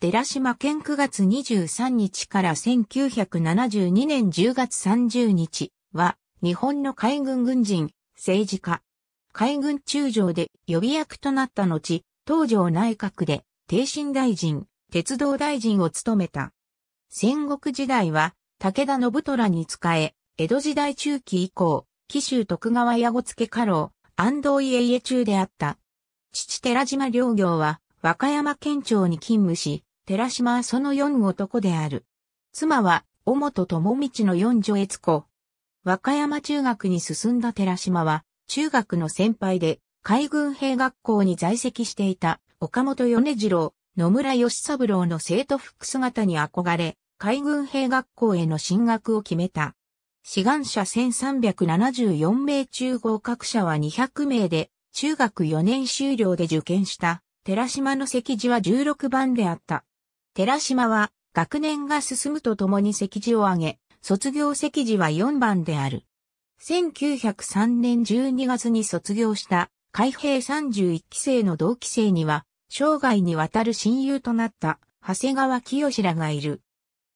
寺島県9月23日から1972年10月30日は、日本の海軍軍人、政治家、海軍中将で予備役となった後、東条内閣で、帝新大臣、鉄道大臣を務めた。戦国時代は、武田信虎に仕え、江戸時代中期以降、紀州徳川矢後付家老、安藤家家中であった。父寺島良行は、和歌山県庁に勤務し、寺島はその四男である。妻は、尾本智道の四女悦子。和歌山中学に進んだ寺島は、中学の先輩で、海軍兵学校に在籍していた、岡本米次郎、野村義三郎の生徒服姿に憧れ、海軍兵学校への進学を決めた。志願者1374名中合格者は200名で、中学4年修了で受験した、寺島の席次は16番であった。寺島は学年が進むとともに席次を上げ、卒業席次は4番である。1903年12月に卒業した海兵31期生の同期生には、生涯にわたる親友となった長谷川清らがいる。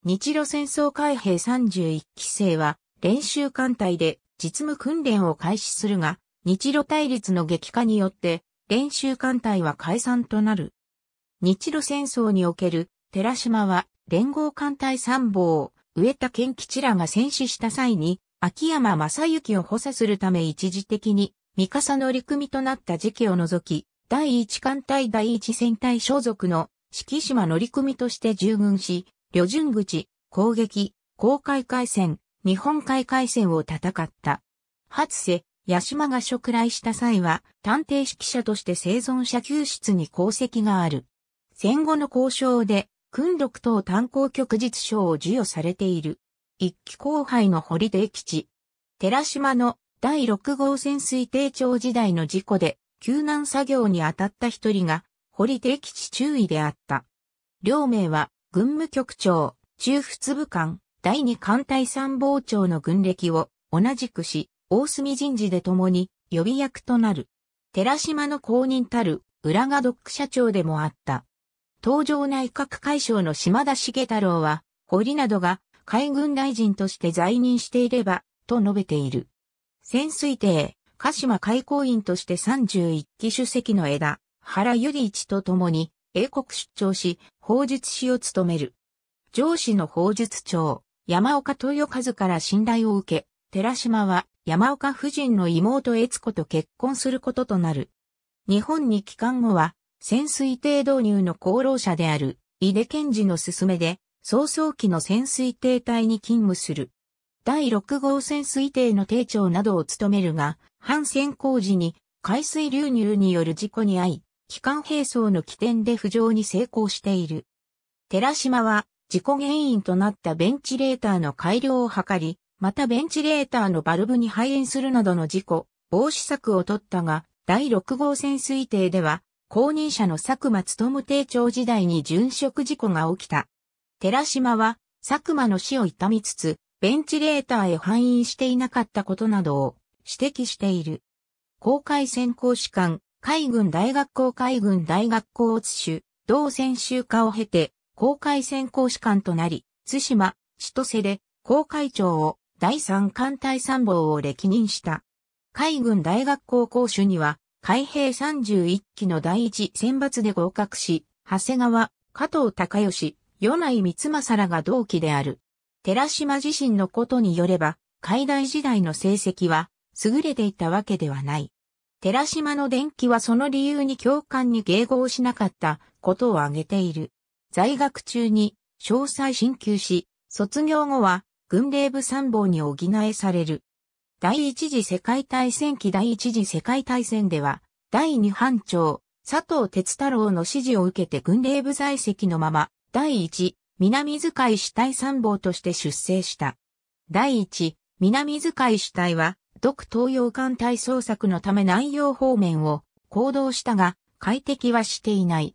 日露戦争海兵31期生は練習艦隊で実務訓練を開始するが、日露対立の激化によって練習艦隊は解散となる。日露戦争における寺島は連合艦隊参謀、植田健吉らが戦死した際に、秋山正幸を補佐するため一時的に、三笠の陸組となった時期を除き、第一艦隊第一戦隊所属の四季島乗組として従軍し、旅順口、攻撃、航海海戦、日本海海戦を戦った。初瀬、八島が職来した際は、探偵指揮者として生存者救出に功績がある。戦後の交渉で、訓録等炭鉱局実賞を授与されている。一期後輩の堀悌吉。寺島の第六号潜水艇長時代の事故で救難作業に当たった一人が堀悌吉中尉であった。両名は軍務局長、中仏部官、第二艦隊参謀長の軍歴を同じくし、大隅人事で共に予備役となる。寺島の公認たる浦賀ドック社長でもあった。東条内閣改相の島田茂太郎は、堀などが海軍大臣として在任していれば、と述べている。潜水艇、鹿島海港員として31期主席の枝、原由里一と共に、英国出張し、法術師を務める。上司の法術長、山岡豊和から信頼を受け、寺島は山岡夫人の妹悦子と結婚することとなる。日本に帰還後は、潜水艇導入の功労者である、井出健治の勧めで、早々期の潜水艇隊に勤務する。第6号潜水艇の艇長などを務めるが、反潜航時に海水流入による事故に遭い、機関兵装の起点で浮上に成功している。寺島は事故原因となったベンチレーターの改良を図り、またベンチレーターのバルブに肺炎するなどの事故、防止策を取ったが、第6号潜水艇では後任者の佐久間務定長時代に殉職事故が起きた。寺島は、佐久間の死を悼みつつ、ベンチレーターへ反映していなかったことなどを指摘している。公開選考士官、海軍大学校海軍大学校津種、同専修科を経て、公開選考士官となり、津島、千歳で、公会長を第三艦隊参謀を歴任した。海軍大学校講師には、海兵31期の第一選抜で合格し、長谷川、加藤隆義、与内三政らが同期である。寺島自身のことによれば、海大時代の成績は優れていたわけではない。寺島の伝記はその理由に共感に迎合しなかったことを挙げている。在学中に詳細進級し、卒業後は軍令部参謀に補えされる。第一次世界大戦期第一次世界大戦では、第二班長、佐藤哲太郎の指示を受けて軍令部在籍のまま、第一、南遣い主体参謀として出征した。第一、南遣い主体は、独東洋艦隊捜索のため南洋方面を行動したが、快適はしていない。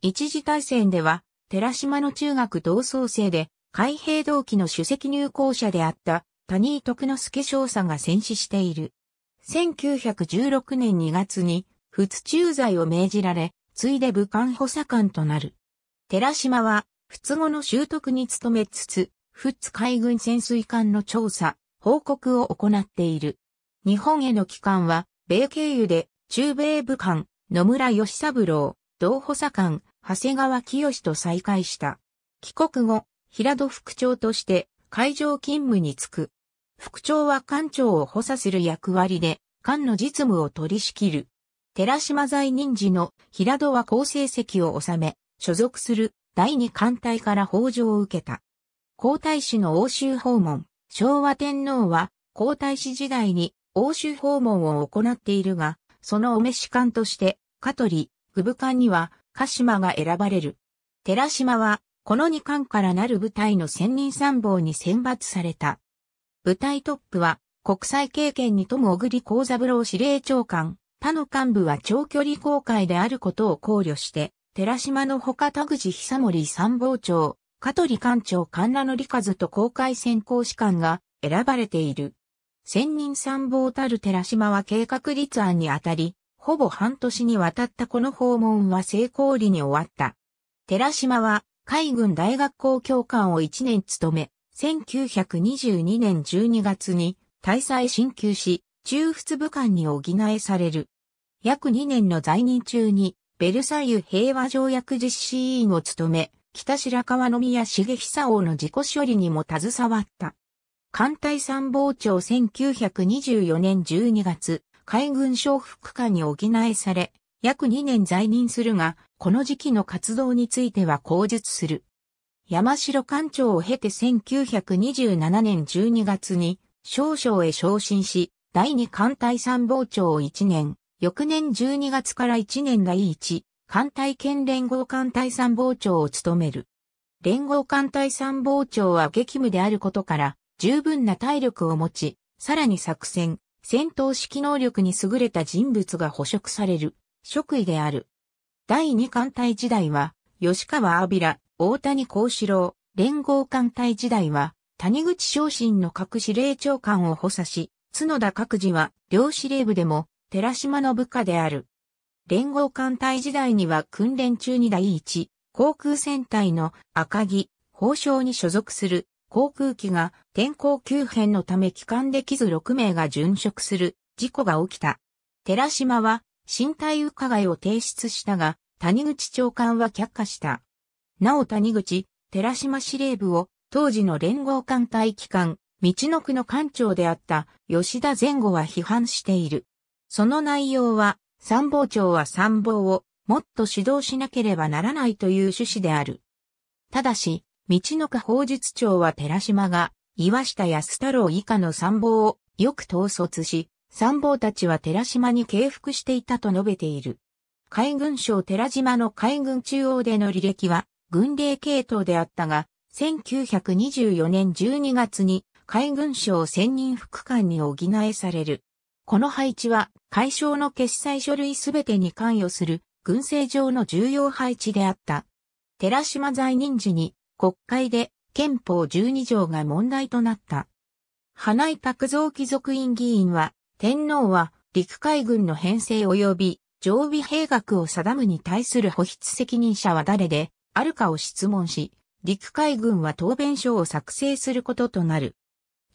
一次大戦では、寺島の中学同窓生で、海兵同期の主席入校者であった谷井徳之助少佐が戦死している。1916年2月に仏通中罪を命じられ、ついで武漢補佐官となる。寺島は、仏語の習得に努めつつ、仏海軍潜水艦の調査、報告を行っている。日本への帰還は、米経由で、中米武漢、野村義三郎、同補佐官、長谷川清と再会した。帰国後、平戸副長として海上勤務に就く。副長は艦長を補佐する役割で、艦の実務を取り仕切る。寺島在任時の平戸は好成績を収め、所属する第二艦隊から報状を受けた。皇太子の欧州訪問、昭和天皇は皇太子時代に欧州訪問を行っているが、そのお召し官として、香取、具部艦には鹿島が選ばれる。寺島は、この二艦からなる部隊の千人参謀に選抜された。部隊トップは、国際経験にとも小栗幸三郎司令長官、他の幹部は長距離航海であることを考慮して、寺島の他田口久森参謀長、香取艦長神田の和と航海船考士官が選ばれている。専任参謀たる寺島は計画立案にあたり、ほぼ半年にわたったこの訪問は成功裏に終わった。寺島は海軍大学校教官を1年務め、1922年12月に大祭進級し、中仏武官に補えされる。約2年の在任中に、ベルサイユ平和条約実施委員を務め、北白川宮茂久王の事故処理にも携わった。艦隊参謀長1924年12月、海軍省副官に補えされ、約2年在任するが、この時期の活動については口述する。山城艦長を経て1927年12月に少将へ昇進し、第二艦隊参謀長を1年、翌年12月から1年第1、艦隊県連合艦隊参謀長を務める。連合艦隊参謀長は激務であることから、十分な体力を持ち、さらに作戦、戦闘指揮能力に優れた人物が捕食される、職位である。第二艦隊時代は、吉川阿比大谷幸四郎、連合艦隊時代は、谷口昇進の各司令長官を補佐し、角田各自は、両司令部でも、寺島の部下である。連合艦隊時代には訓練中に第一、航空戦隊の赤木、法相に所属する航空機が天候急変のため帰還できず6名が殉職する事故が起きた。寺島は身体伺いを提出したが、谷口長官は却下した。なお谷口、寺島司令部を当時の連合艦隊機関、道の区の艦長であった吉田前後は批判している。その内容は、参謀長は参謀をもっと指導しなければならないという趣旨である。ただし、道の家法術長は寺島が、岩下安太郎以下の参謀をよく統率し、参謀たちは寺島に敬服していたと述べている。海軍省寺島の海軍中央での履歴は、軍令系統であったが、1924年12月に海軍省専任副官に補えされる。この配置は、解消の決裁書類すべてに関与する、軍政上の重要配置であった。寺島在任時に、国会で、憲法12条が問題となった。花井拓造貴族院議員は、天皇は陸海軍の編成及び常備兵学を定むに対する保筆責任者は誰であるかを質問し、陸海軍は答弁書を作成することとなる。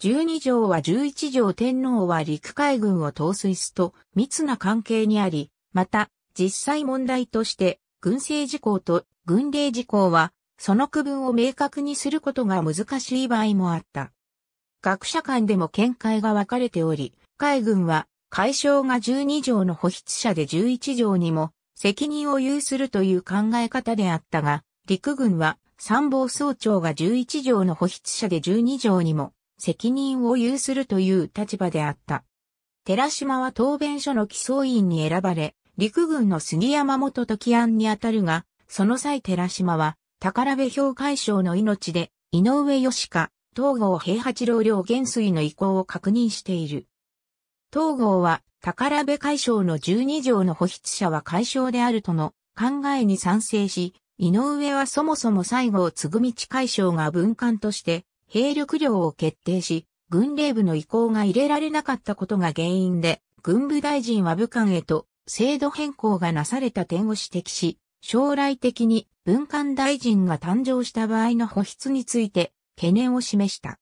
12条は11条天皇は陸海軍を統帥すと密な関係にあり、また、実際問題として、軍政事項と軍令事項は、その区分を明確にすることが難しい場合もあった。学者間でも見解が分かれており、海軍は、解消が12条の保筆者で11条にも、責任を有するという考え方であったが、陸軍は、参謀総長が11条の保筆者で12条にも、責任を有するという立場であった。寺島は答弁書の起草委員に選ばれ、陸軍の杉山元時案にあたるが、その際寺島は、宝部評会賞の命で、井上義香、東郷平八郎両元帥の意向を確認している。東郷は、宝部解消の12条の保筆者は解消であるとの考えに賛成し、井上はそもそも西郷つぐみち解消が文官として兵力量を決定し、軍令部の意向が入れられなかったことが原因で、軍部大臣は武官へと制度変更がなされた点を指摘し、将来的に文官大臣が誕生した場合の保筆について懸念を示した。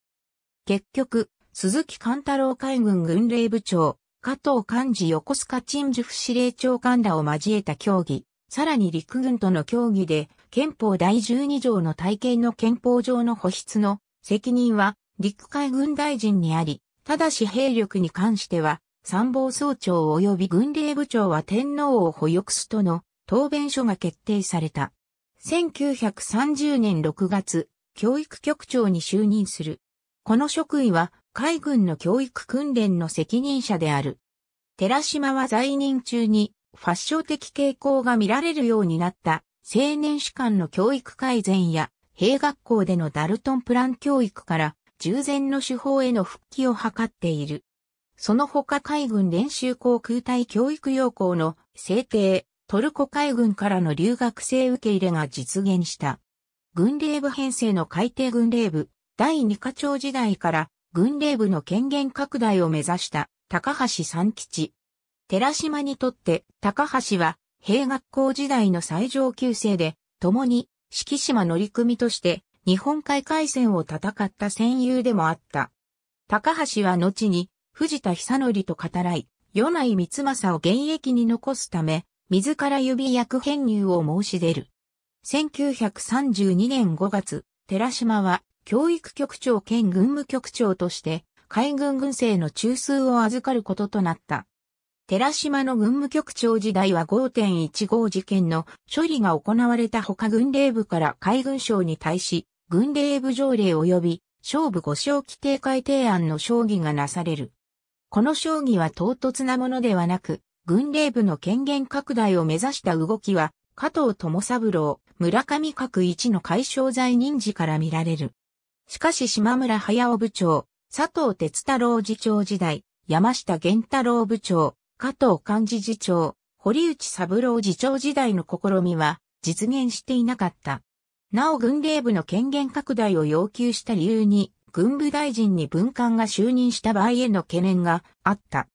結局、鈴木貫太郎海軍軍令部長、加藤幹事横須賀陳樹府司令長官らを交えた協議、さらに陸軍との協議で、憲法第12条の体系の憲法上の保筆の責任は陸海軍大臣にあり、ただし兵力に関しては、参謀総長及び軍令部長は天皇を保育すとの答弁書が決定された。1930年6月、教育局長に就任する。この職位は海軍の教育訓練の責任者である。寺島は在任中にファッション的傾向が見られるようになった青年士官の教育改善や兵学校でのダルトンプラン教育から従前の手法への復帰を図っている。その他海軍練習航空隊教育要項の制定、トルコ海軍からの留学生受け入れが実現した。軍令部編成の海底軍令部、第二課長時代から軍令部の権限拡大を目指した高橋三吉。寺島にとって高橋は兵学校時代の最上級生で、共に四季島乗組として日本海海戦を戦った戦友でもあった。高橋は後に藤田久則と語らい、与内光政を現役に残すため、自ら指役編入を申し出る。1932年5月、寺島は教育局長兼軍務局長として海軍軍政の中枢を預かることとなった。寺島の軍務局長時代は5.15事件の処理が行われたほか軍令部から海軍省に対し、軍令部条例及び勝負五章規定改定案の将棋がなされる。この将棋は唐突なものではなく、軍令部の権限拡大を目指した動きは、加藤智三郎、村上各一の解消罪人事から見られる。しかし島村駿部長、佐藤哲太郎次長時代、山下源太郎部長、加藤幹事次長、堀内三郎次長時代の試みは実現していなかった。なお軍令部の権限拡大を要求した理由に、軍部大臣に文官が就任した場合への懸念があった。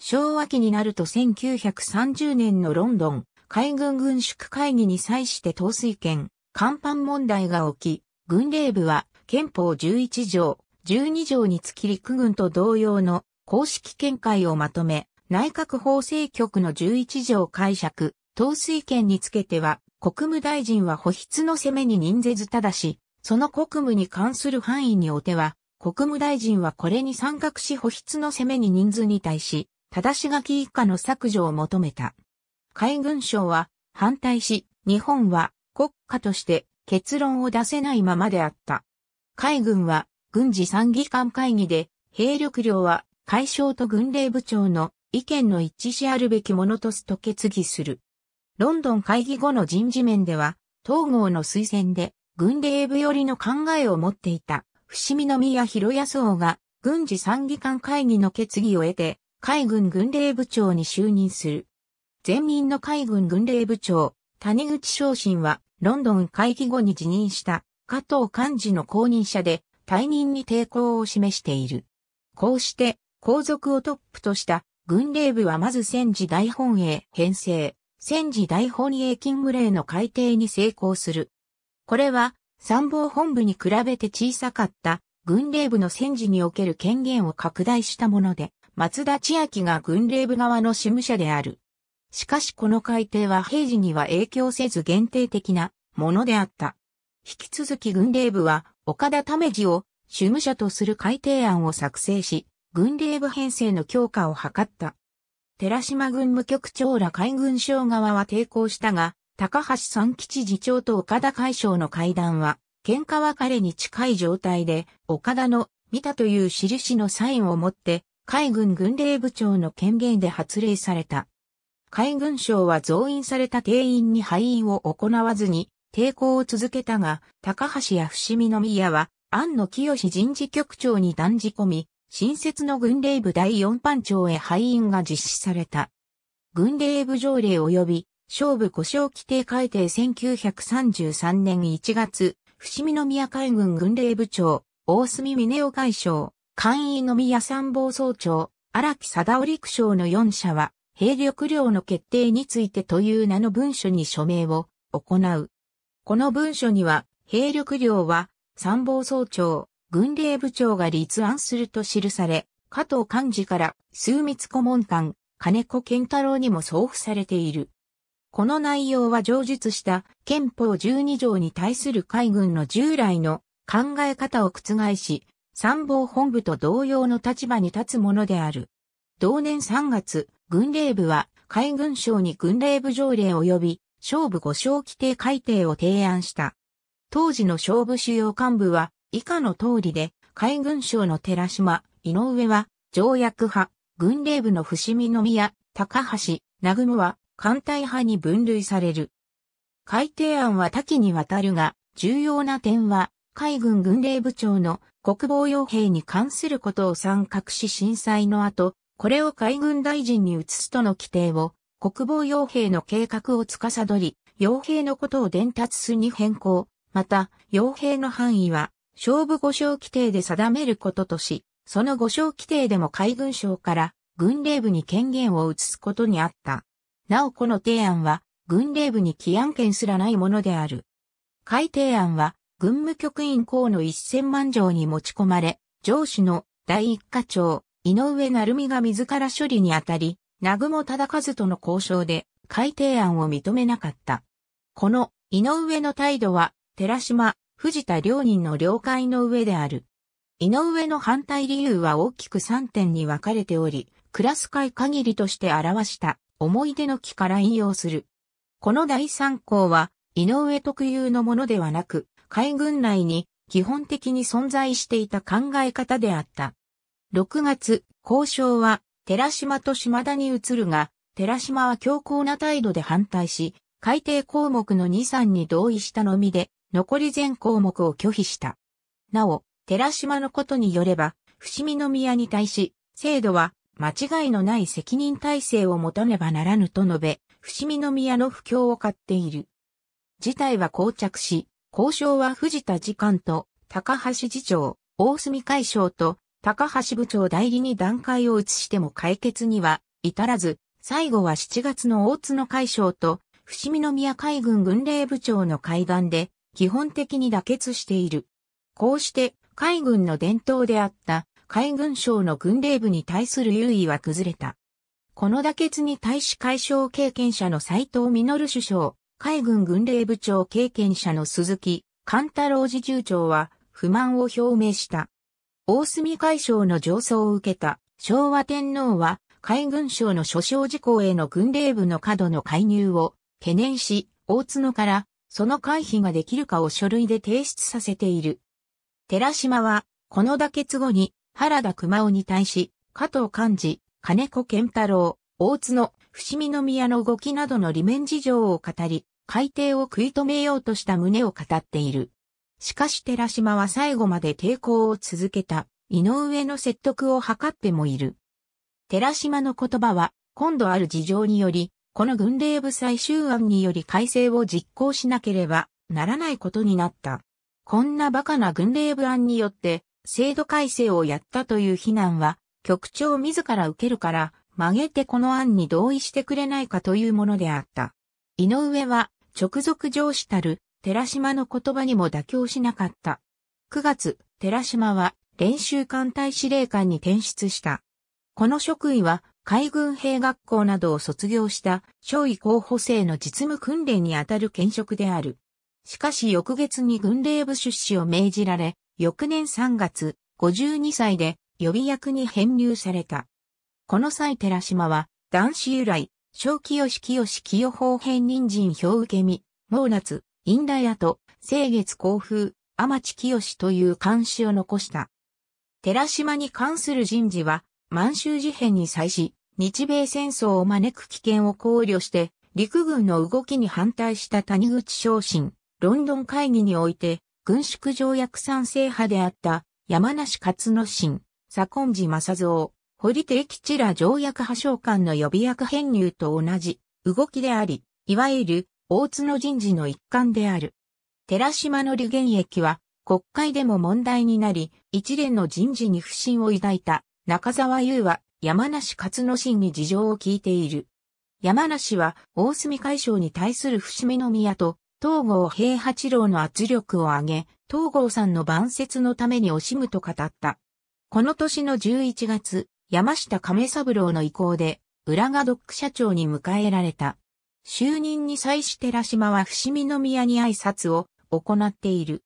昭和期になると1930年のロンドン、海軍軍縮会議に際して統帥権、甲板問題が起き、軍令部は憲法11条、12条につき陸軍と同様の公式見解をまとめ、内閣法制局の11条解釈、統帥権につけては、国務大臣は保筆の責めに任ぜずただし、その国務に関する範囲におては、国務大臣はこれに参画し保筆の責めに人数に対し、正し書き以下の削除を求めた。海軍省は反対し、日本は国家として結論を出せないままであった。海軍は軍事参議官会議で兵力量は海将と軍令部長の意見の一致しあるべきものとすと決議する。ロンドン会議後の人事面では、東郷の推薦で、軍令部寄りの考えを持っていた、伏見宮広康王が、軍事参議官会議の決議を得て、海軍軍令部長に就任する。前任の海軍軍令部長、谷口昇進は、ロンドン会議後に辞任した加藤幹事の後任者で退任に抵抗を示している。こうして、皇族をトップとした軍令部はまず戦時大本営編成、戦時大本営勤務令の改定に成功する。これは参謀本部に比べて小さかった軍令部の戦時における権限を拡大したもので、松田千秋が軍令部側の事務者である。しかしこの改定は平時には影響せず限定的なものであった。引き続き軍令部は岡田為治を主務者とする改定案を作成し、軍令部編成の強化を図った。寺島軍務局長ら海軍省側は抵抗したが、高橋三吉次長と岡田海省の会談は、喧嘩別れに近い状態で、岡田の見たという印のサインを持って、海軍軍令部長の権限で発令された。海軍省は増員された定員に敗因を行わずに抵抗を続けたが、高橋や伏見宮は、安野清人事局長に断じ込み、新設の軍令部第4班長へ配員が実施された。軍令部条例及び、勝負故障規定改定1933年1月、伏見宮海軍軍令部長、大隅峰夫会長、官員宮参謀総長、荒木貞織区長の4社は、兵力量の決定についてという名の文書に署名を行う。この文書には、兵力量は、参謀総長、軍令部長が立案すると記され、加藤幹事から数密顧問官、金子健太郎にも送付されている。この内容は上述した憲法12条に対する海軍の従来の考え方を覆し、参謀本部と同様の立場に立つものである。同年3月、軍令部は海軍省に軍令部条例及び勝負五章規定改定を提案した。当時の勝負主要幹部は以下の通りで、海軍省の寺島、井上は、条約派、軍令部の伏見宮、高橋、名雲は、艦隊派に分類される。改定案は多岐にわたるが、重要な点は、海軍軍令部長の国防傭兵に関することを参画し震災の後、これを海軍大臣に移すとの規定を、国防傭兵の計画を司り、傭兵のことを伝達すに変更。また、傭兵の範囲は、勝負五章規定で定めることとし、その五章規定でも海軍省から軍令部に権限を移すことにあった。なおこの提案は、軍令部に起案権すらないものである。改定案は、軍務局員校の一千万条に持ち込まれ、上司の第一課長、井上成美が自ら処理にあたり、南雲忠和との交渉で改定案を認めなかった。この井上の態度は、寺島、藤田両人の了解の上である。井上の反対理由は大きく3点に分かれており、クラス会限りとして表した思い出の木から引用する。この第3項は、井上特有のものではなく、海軍内に基本的に存在していた考え方であった。6月、交渉は、寺島と島田に移るが、寺島は強硬な態度で反対し、改定項目の2、3に同意したのみで、残り全項目を拒否した。なお、寺島のことによれば、伏見宮に対し、制度は間違いのない責任体制を持たねばならぬと述べ、伏見宮の不況を買っている。事態は膠着し、交渉は藤田次官と高橋次長、大隅会長と高橋部長代理に段階を移しても解決には至らず、最後は7月の大津の海長と伏見宮海軍軍令部長の会談で基本的に妥結している。こうして、海軍の伝統であった海軍省の軍令部に対する優位は崩れた。この妥結に対し解消経験者の斎藤実首相、海軍軍令部長経験者の鈴木勘太郎次中長は不満を表明した。大隅海省の上層を受けた昭和天皇は海軍省の諸省事項への軍令部の過度の介入を懸念し、大角からその回避ができるかを書類で提出させている。寺島は、この妥結後に、原田熊尾に対し、加藤幹事、金子健太郎、大津の伏見宮の動きなどの利面事情を語り、改定を食い止めようとした旨を語っている。しかし寺島は最後まで抵抗を続けた、井上の説得を図ってもいる。寺島の言葉は、今度ある事情により、この軍令部最終案により改正を実行しなければならないことになった。こんな馬鹿な軍令部案によって制度改正をやったという非難は局長自ら受けるから曲げてこの案に同意してくれないかというものであった。井上は直属上司たる寺島の言葉にも妥協しなかった。9月、寺島は練習艦隊司令官に転出した。この職位は海軍兵学校などを卒業した少尉候補生の実務訓練にあたる兼職である。しかし翌月に軍令部出資を命じられ、翌年3月、52歳で予備役に編入された。この際寺島は、男子由来、小清志清志清法編人参表受け身、猛夏、インダヤと、清月甲風、天地清という監視を残した。寺島に関する人事は、満州事変に際し、日米戦争を招く危険を考慮して、陸軍の動きに反対した谷口昇進、ロンドン会議において、軍縮条約賛成派であった山梨勝之進、左近寺正蔵、堀悌吉ら条約派召喚の予備役編入と同じ動きであり、いわゆる大津の人事の一環である。寺島の利現役は国会でも問題になり、一連の人事に不信を抱いた中沢優は山梨勝野進に事情を聞いている。山梨は大隅海省に対する伏見宮と東郷平八郎の圧力を上げ、東郷さんの晩節のために惜しむと語った。この年の11月、山下亀三郎の意向で、浦賀ドック社長に迎えられた。就任に際して寺島は伏見宮に挨拶を行っている。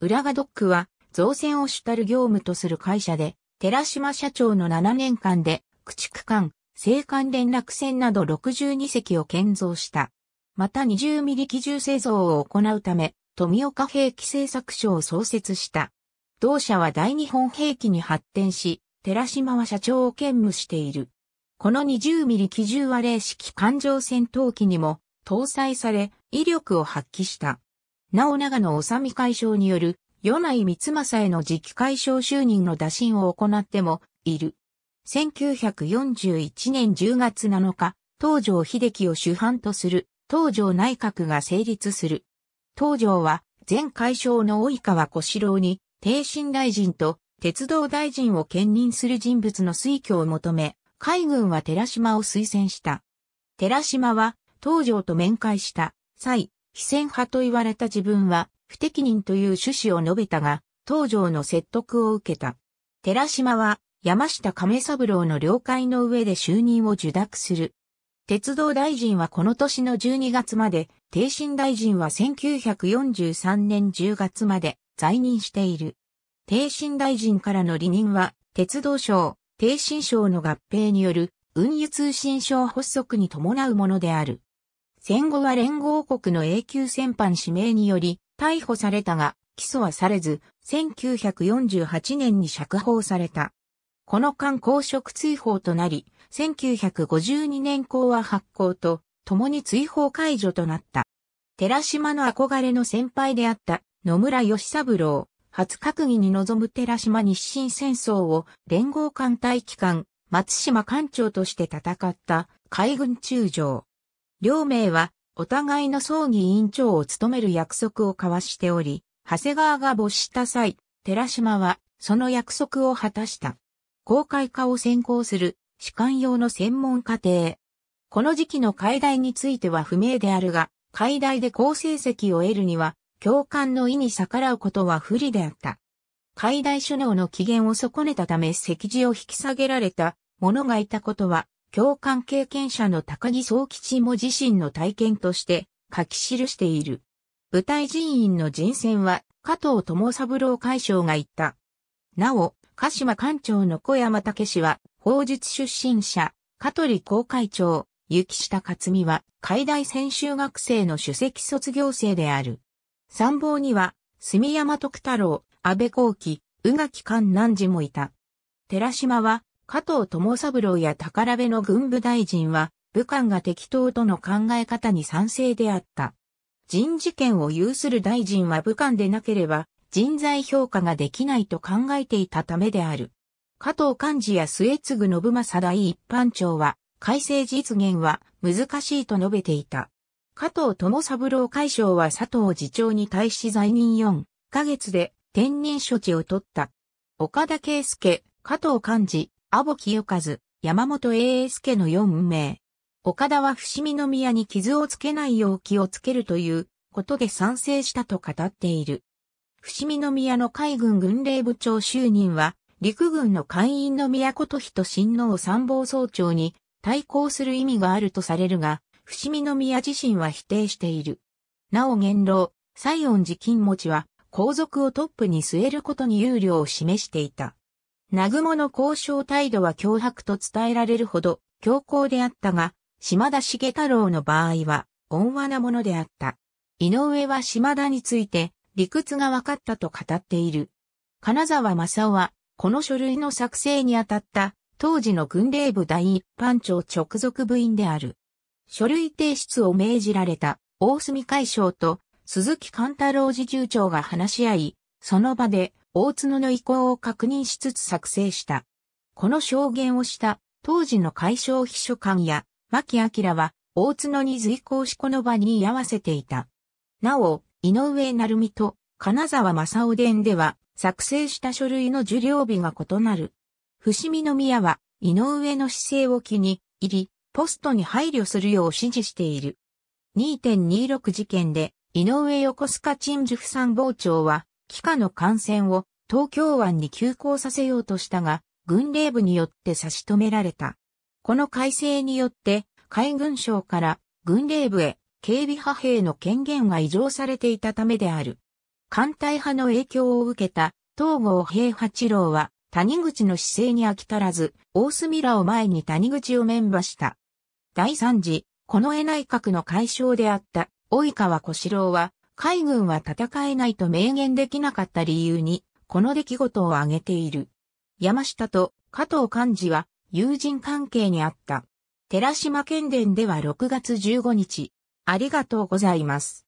浦賀ドックは造船を主たる業務とする会社で、寺島社長の7年間で、駆逐艦、青函連絡船など62隻を建造した。また20ミリ機銃製造を行うため、富岡兵器製作所を創設した。同社は大日本兵器に発展し、寺島は社長を兼務している。この20ミリ機銃は霊式艦上戦闘機にも搭載され、威力を発揮した。なお長野治海海将による米内光政への次期解消就任の打診を行ってもいる。1941年10月7日、東条秀樹を主犯とする東条内閣が成立する。東条は前会消の及川小四郎に、帝信大臣と鉄道大臣を兼任する人物の推挙を求め、海軍は寺島を推薦した。寺島は東条と面会した際、非戦派と言われた自分は不適任という趣旨を述べたが、東条の説得を受けた。寺島は山下亀三郎の了解の上で就任を受諾する。鉄道大臣はこの年の12月まで、定身大臣は1943年10月まで在任している。定身大臣からの離任は、鉄道省、定身省の合併による運輸通信省発足に伴うものである。戦後は連合国の永久戦犯指名により逮捕されたが、起訴はされず、1948年に釈放された。この間公職追放となり、1952年公は発行と、共に追放解除となった。寺島の憧れの先輩であった野村義三郎、初閣議に臨む寺島日清戦争を連合艦隊機関、松島艦長として戦った海軍中将。両名は、お互いの葬儀委員長を務める約束を交わしており、長谷川が没した際、寺島は、その約束を果たした。公開化を先行する、士官用の専門家庭。この時期の解題については不明であるが、解題で好成績を得るには、教官の意に逆らうことは不利であった。解題首脳の機嫌を損ねたため席次を引き下げられた者がいたことは共感経験者の高木総吉も自身の体験として書き記している。舞台人員の人選は加藤友三郎会長が言った。なお、鹿島館長の小山武氏は、法術出身者、香取公会長、雪下克美は、海大専修学生の首席卒業生である。参謀には、住山徳太郎、安倍光喜、宇垣寛南寺もいた。寺島は、加藤友三郎や宝部の軍部大臣は、武漢が適当との考え方に賛成であった。人事権を有する大臣は武漢でなければ人材評価ができないと考えていたためである。加藤幹事や末継信正大一般長は、改正実現は難しいと述べていた。加藤友三郎会長は佐藤次長に対し在任4ヶ月で転任処置を取った。岡田圭介、加藤幹事、阿保清和、山本英之助の4名。岡田は伏見宮に傷をつけないよう気をつけるということで賛成したと語っている。伏見宮の海軍軍令部長就任は、陸軍の会員の宮古都人親王参謀総長に対抗する意味があるとされるが、伏見宮自身は否定している。なお元老、西園寺金持ちは、皇族をトップに据えることに憂慮を示していた。南雲の交渉態度は脅迫と伝えられるほど強硬であったが、島田茂太郎の場合は温和なものであった。井上は島田について理屈が分かったと語っている。金沢正夫は、この書類の作成にあたった当時の軍令部第一班長直属部員である。書類提出を命じられた大隅海将と鈴木貫太郎次重長が話し合い、その場で大角の意向を確認しつつ作成した。この証言をした当時の海将秘書官や牧明は大角に随行しこの場に居合わせていた。なお、井上成美と金沢正夫伝では作成した書類の受領日が異なる。伏見宮は井上の姿勢を気に入り、ポストに配慮するよう指示している。2.26事件で井上横須賀陳樹府参謀長は帰化の艦船を東京湾に急行させようとしたが、軍令部によって差し止められた。この改正によって、海軍省から軍令部へ警備派兵の権限が移譲されていたためである。艦隊派の影響を受けた東郷平八郎は谷口の姿勢に飽き足らず、大隅らを前に谷口をメンバーした。第三次、この絵内閣の解消であった、及川小四郎は、海軍は戦えないと明言できなかった理由に、この出来事を挙げている。山下と加藤幹事は友人関係にあった。寺島県伝では6月15日、ありがとうございます。